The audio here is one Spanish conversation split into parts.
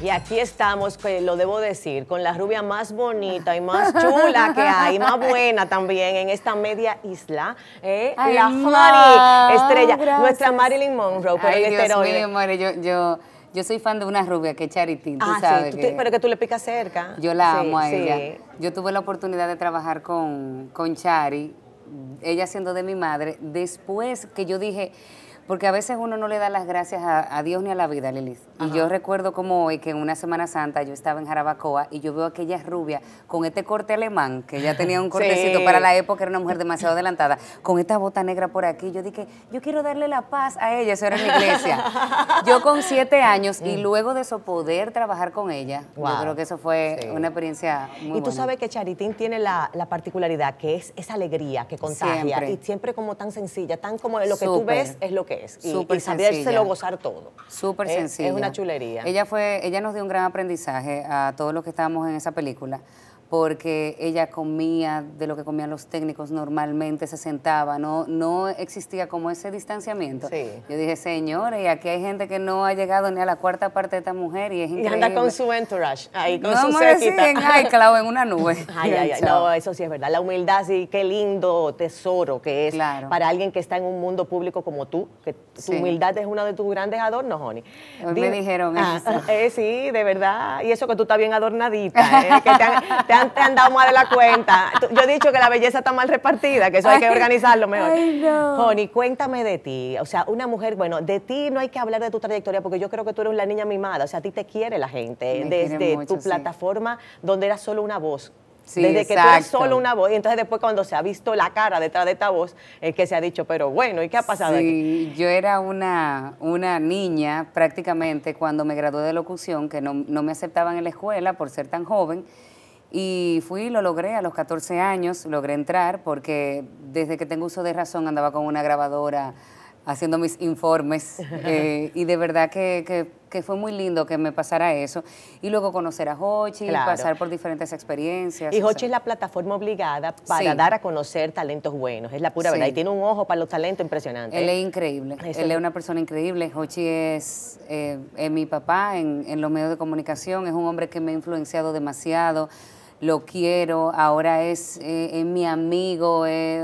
Y aquí estamos, lo debo decir, con la rubia más bonita y más chula que hay, más buena también en esta media isla, ¿eh? la honey Estrella, nuestra Marilyn Monroe, por Mío, yo, yo, soy fan de una rubia que es Charity, tú ah, sabes. pero que tú le picas cerca. Yo la amo a ella. Yo tuve la oportunidad de trabajar con, con Chari, ella siendo de mi madre, después que yo dije porque a veces uno no le da las gracias a, Dios ni a la vida, Lilith. Y yo recuerdo como hoy que en una Semana Santa yo estaba en Jarabacoa y yo veo a aquella rubia con este corte alemán, que ya tenía un cortecito para la época, era una mujer demasiado adelantada, con esta bota negra por aquí. Yo dije, yo quiero darle la paz a ella, eso era en iglesia. yo con siete mm. años y mm. luego de eso poder trabajar con ella, yo creo que eso fue una experiencia muy Y tú sabes que Charitín tiene la, la, particularidad que es esa alegría que contagia y siempre como tan sencilla, tan como lo que tú ves es lo que es. Y, gozar todo. Súper sencilla. Es una chulería. Ella, fue, ella nos dio un gran aprendizaje a todos los que estábamos en esa película porque ella comía de lo que comían los técnicos normalmente, se sentaba, no, no existía como ese distanciamiento. Yo dije, señores, y aquí hay gente que no ha llegado ni a la cuarta parte de esta mujer y es increíble. Y anda con su entourage, ahí con no, su setita. en en una nube. Ay, ay, ay, no, eso sí es verdad. La humildad, sí, qué lindo tesoro que es para alguien que está en un mundo público como tú, que tu humildad es uno de tus grandes adornos, Honey. me dijeron ah, eso. Eh, sí, de verdad, y eso que tú estás bien adornadita, eh, que te te han dado de la cuenta. Yo he dicho que la belleza está mal repartida, que eso hay que organizarlo mejor. Ay, cuéntame de ti. O sea, una mujer, bueno, de ti no hay que hablar de tu trayectoria porque yo creo que tú eres la niña mimada. O sea, a ti te quiere la gente desde tu plataforma donde era solo una voz. Desde que tú eres solo una voz. Y entonces después cuando se ha visto la cara detrás de esta voz, es que se ha dicho, pero bueno, ¿y qué ha pasado sí, Yo era una, una niña prácticamente cuando me gradué de locución, que no, no me aceptaban en la escuela por ser tan joven. Y fui, lo logré a los 14 años, logré entrar porque desde que tengo uso de razón andaba con una grabadora haciendo mis informes eh, y de verdad que, que, fue muy lindo que me pasara eso y luego conocer a Hochi, pasar por diferentes experiencias. Y Hochi es la plataforma obligada para dar a conocer talentos buenos, es la pura verdad y tiene un ojo para los talentos impresionantes. Él es increíble, él es una persona increíble, Hochi es, eh, mi papá en, en los medios de comunicación, es un hombre que me ha influenciado demasiado lo quiero, ahora es, eh, mi amigo,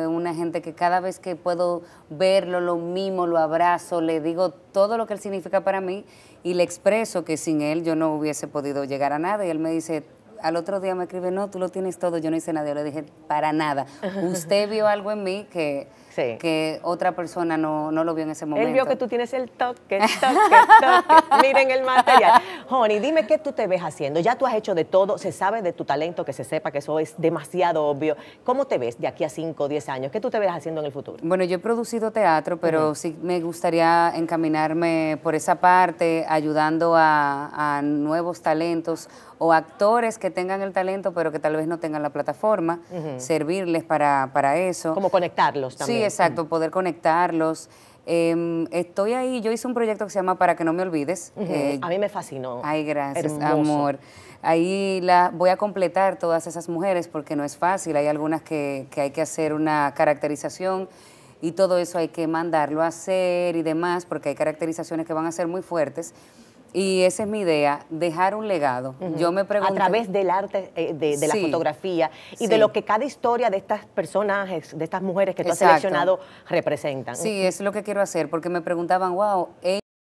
una gente que cada vez que puedo verlo, lo mimo, lo abrazo, le digo todo lo que él significa para mí y le expreso que sin él yo no hubiese podido llegar a nada. Y él me dice, al otro día me escribe, no, tú lo tienes todo, yo no hice nada. Yo le dije, para nada. Usted vio algo en mí que que otra persona no, no, lo vio en ese momento. Él vio que tú tienes el toque, toque, toque. Miren el material. Honey, dime qué tú te ves haciendo. Ya tú has hecho de todo, se sabe de tu talento, que se sepa que eso es demasiado obvio. ¿Cómo te ves de aquí a 5 o 10 años? ¿Qué tú te ves haciendo en el futuro? Bueno, yo he producido teatro, pero sí me gustaría encaminarme por esa parte, ayudando a, nuevos talentos o actores que tengan el talento, pero que tal vez no tengan la plataforma, servirles para, para eso. Como conectarlos también exacto, poder conectarlos. Em, estoy ahí, yo hice un proyecto que se llama Para que no me olvides. Eh, a mí me fascinó. Ay, gracias, amor. Ahí la, voy a completar todas esas mujeres porque no es fácil. Hay algunas que, que hay que hacer una caracterización y todo eso hay que mandarlo a hacer y demás porque hay caracterizaciones que van a ser muy fuertes. Y esa es mi idea, dejar un legado. Yo me pregunto... A través del arte, eh, de, la fotografía y de lo que cada historia de estas personajes, de estas mujeres que tú has seleccionado representan. Sí, es lo que quiero hacer, porque me preguntaban, wow,